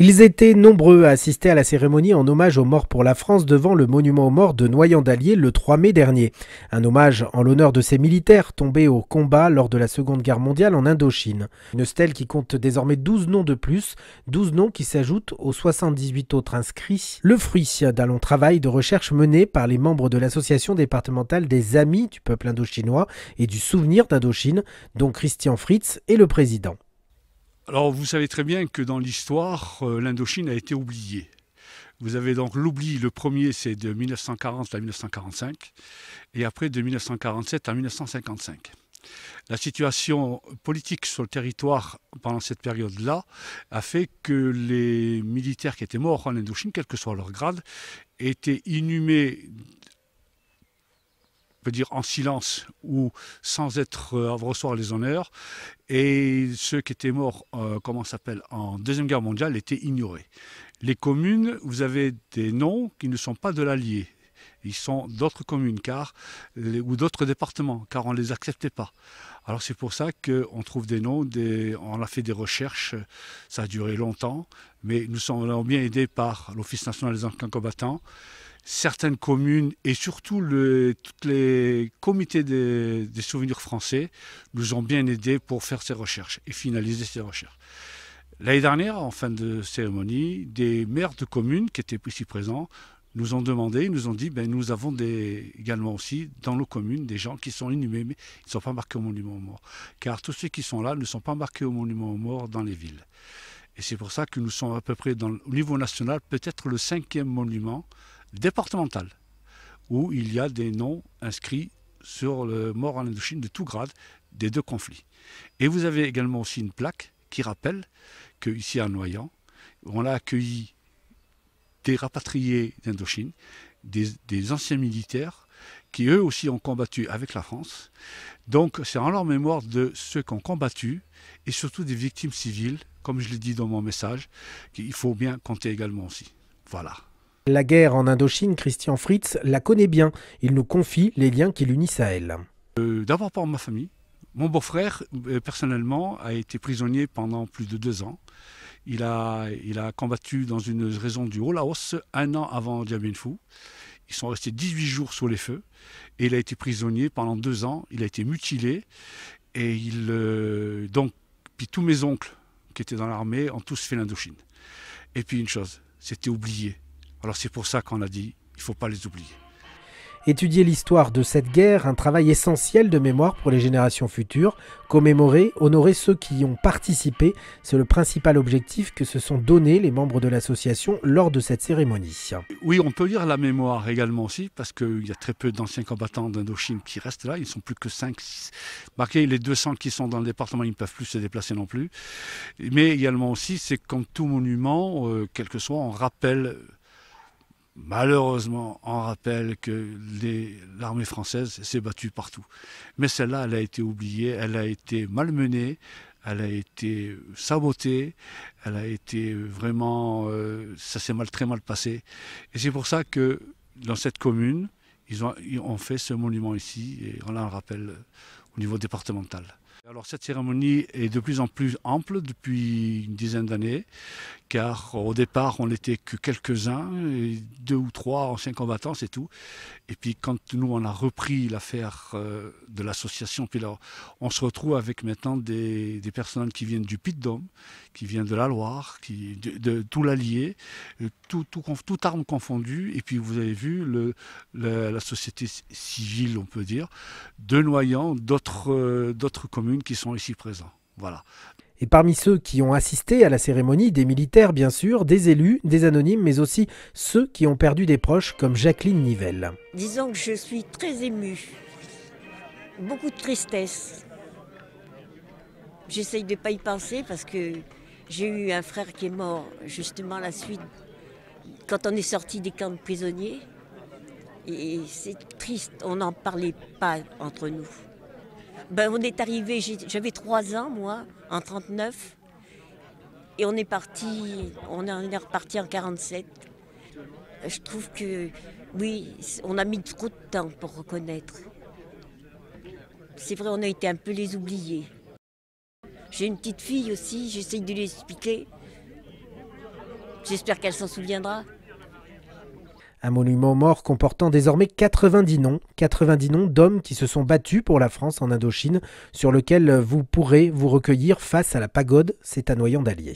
Ils étaient nombreux à assister à la cérémonie en hommage aux morts pour la France devant le monument aux morts de noyant dallier le 3 mai dernier. Un hommage en l'honneur de ces militaires tombés au combat lors de la Seconde Guerre mondiale en Indochine. Une stèle qui compte désormais 12 noms de plus, 12 noms qui s'ajoutent aux 78 autres inscrits, le fruit d'un long travail de recherche mené par les membres de l'association départementale des Amis du peuple indochinois et du souvenir d'Indochine, dont Christian Fritz est le président. Alors vous savez très bien que dans l'histoire, euh, l'Indochine a été oubliée. Vous avez donc l'oubli, le premier c'est de 1940 à 1945, et après de 1947 à 1955. La situation politique sur le territoire pendant cette période-là a fait que les militaires qui étaient morts en Indochine, quel que soit leur grade, étaient inhumés dire en silence ou sans être à euh, recevoir les honneurs. Et ceux qui étaient morts, euh, comment s'appelle, en Deuxième Guerre mondiale étaient ignorés. Les communes, vous avez des noms qui ne sont pas de l'allié Ils sont d'autres communes car, ou d'autres départements, car on ne les acceptait pas. Alors c'est pour ça qu'on trouve des noms, des, on a fait des recherches, ça a duré longtemps, mais nous sommes bien aidés par l'Office national des anciens combattants certaines communes et surtout le, tous les comités des, souvenirs français nous ont bien aidés pour faire ces recherches et finaliser ces recherches. L'année dernière, en fin de cérémonie, des maires de communes qui étaient ici présents nous ont demandé, nous ont dit, ben, nous avons également aussi dans nos communes des gens qui sont inhumés, mais ils ne sont pas marqués au monument aux morts. Car tous ceux qui sont là ne sont pas marqués au monument aux morts dans les villes. Et c'est pour ça que nous sommes à peu près dans, au niveau national peut-être le cinquième monument départementale, où il y a des noms inscrits sur le mort en Indochine de tout grade des deux conflits. Et vous avez également aussi une plaque qui rappelle qu'ici à Noyant, on a accueilli des rapatriés d'Indochine, des, des anciens militaires qui eux aussi ont combattu avec la France. Donc c'est en leur mémoire de ceux qui ont combattu et surtout des victimes civiles, comme je l'ai dit dans mon message, qu'il faut bien compter également aussi. Voilà. La guerre en Indochine, Christian Fritz la connaît bien. Il nous confie les liens qui l'unissent à elle. Euh, d'abord par ma famille. Mon beau-frère, euh, personnellement, a été prisonnier pendant plus de deux ans. Il a, il a combattu dans une raison du Haut-Laos un an avant Diabien Fou. Ils sont restés 18 jours sous les feux et il a été prisonnier pendant deux ans. Il a été mutilé et il euh, donc puis tous mes oncles qui étaient dans l'armée ont tous fait l'Indochine. Et puis une chose, c'était oublié. Alors c'est pour ça qu'on a dit, il ne faut pas les oublier. Étudier l'histoire de cette guerre, un travail essentiel de mémoire pour les générations futures, commémorer, honorer ceux qui y ont participé, c'est le principal objectif que se sont donnés les membres de l'association lors de cette cérémonie. Oui, on peut dire la mémoire également aussi, parce qu'il y a très peu d'anciens combattants d'Indochine qui restent là, ils ne sont plus que 5, 6. Marqué, les 200 qui sont dans le département, ils ne peuvent plus se déplacer non plus. Mais également aussi, c'est comme tout monument, euh, quel que soit, on rappelle Malheureusement, on rappelle que l'armée française s'est battue partout. Mais celle-là, elle a été oubliée, elle a été malmenée, elle a été sabotée, elle a été vraiment... Euh, ça s'est mal, très mal passé. Et c'est pour ça que dans cette commune, ils ont, fait ce monument ici et on un rappel au niveau départemental. Alors cette cérémonie est de plus en plus ample depuis une dizaine d'années, car au départ on n'était que quelques-uns, deux ou trois anciens combattants, c'est tout. Et puis quand nous on a repris l'affaire euh, de l'association, puis là on se retrouve avec maintenant des, personnels personnes qui viennent du pit dôme qui viennent de la Loire, qui, de, tout l'Allier, euh, tout, tout, toute arme confondue. Et puis vous avez vu la société civile, on peut dire, de Noyant, d'autres euh, communes qui sont ici présents. Et parmi ceux qui ont assisté à la cérémonie, des militaires bien sûr, des élus, des anonymes, mais aussi ceux qui ont perdu des proches comme Jacqueline Nivelle. Disons que je suis très émue, beaucoup de tristesse. J'essaye de ne pas y penser parce que j'ai eu un frère qui est mort justement la suite quand on est sorti des camps de prisonniers. Et c'est triste, on n'en parlait pas entre nous. Ben, on est arrivé, j'avais trois ans, moi, en 39. Et on est parti, on est reparti en 47. Je trouve que, oui, on a mis trop de temps pour reconnaître. C'est vrai, on a été un peu les oubliés. J'ai une petite fille aussi, j'essaye de lui expliquer. J'espère qu'elle s'en souviendra. Un monument mort comportant désormais 90 noms, 90 noms d'hommes qui se sont battus pour la France en Indochine, sur lequel vous pourrez vous recueillir face à la pagode, c'est un Noyant d'Allier.